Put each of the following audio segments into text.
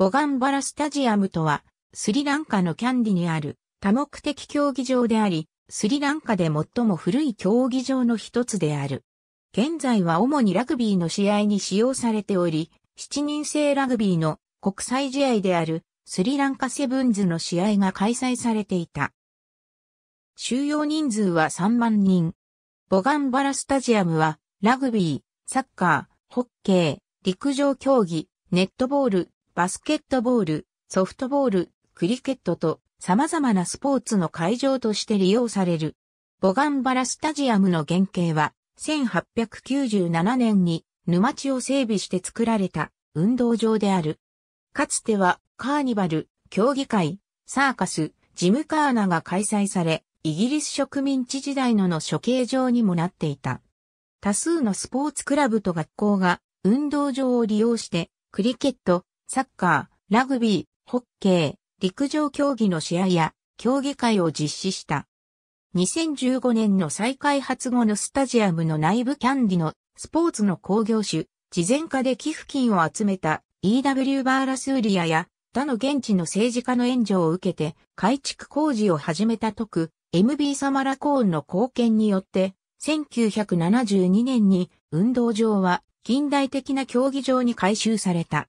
ボガンバラスタジアムとは、スリランカのキャンディにある多目的競技場であり、スリランカで最も古い競技場の一つである。現在は主にラグビーの試合に使用されており、7人制ラグビーの国際試合であるスリランカセブンズの試合が開催されていた。収容人数は3万人。ボガンバラスタジアムはラグビー、サッカー、ホッケー、陸上競技、ネットボール、バスケットボール、ソフトボール、クリケットと様々なスポーツの会場として利用される。ボガンバラスタジアムの原型は、1897年に沼地を整備して作られた運動場である。かつてはカーニバル、競技会、サーカス、ジムカーナが開催され、イギリス植民地時代のの処刑場にもなっていた。多数のスポーツクラブと学校が運動場を利用してクリケット、サッカー、ラグビー、ホッケー、陸上競技の試合や競技会を実施した。2015年の再開発後のスタジアムの内部キャンディのスポーツの工業種、事前化で寄付金を集めた EW バーラスーリアや他の現地の政治家の援助を受けて改築工事を始めた特 MB サマラコーンの貢献によって1972年に運動場は近代的な競技場に改修された。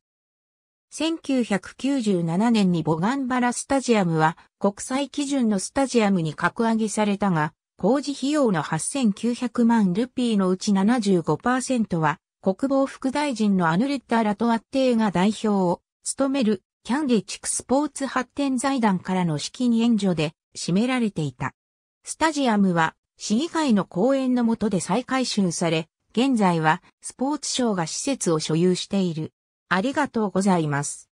1997年にボガンバラスタジアムは国際基準のスタジアムに格上げされたが、工事費用の8900万ルピーのうち75%は国防副大臣のアヌレッタ・ラトワッテーが代表を務めるキャンディ地区スポーツ発展財団からの資金援助で占められていた。スタジアムは市議会の公演の下で再改修され、現在はスポーツ省が施設を所有している。ありがとうございます。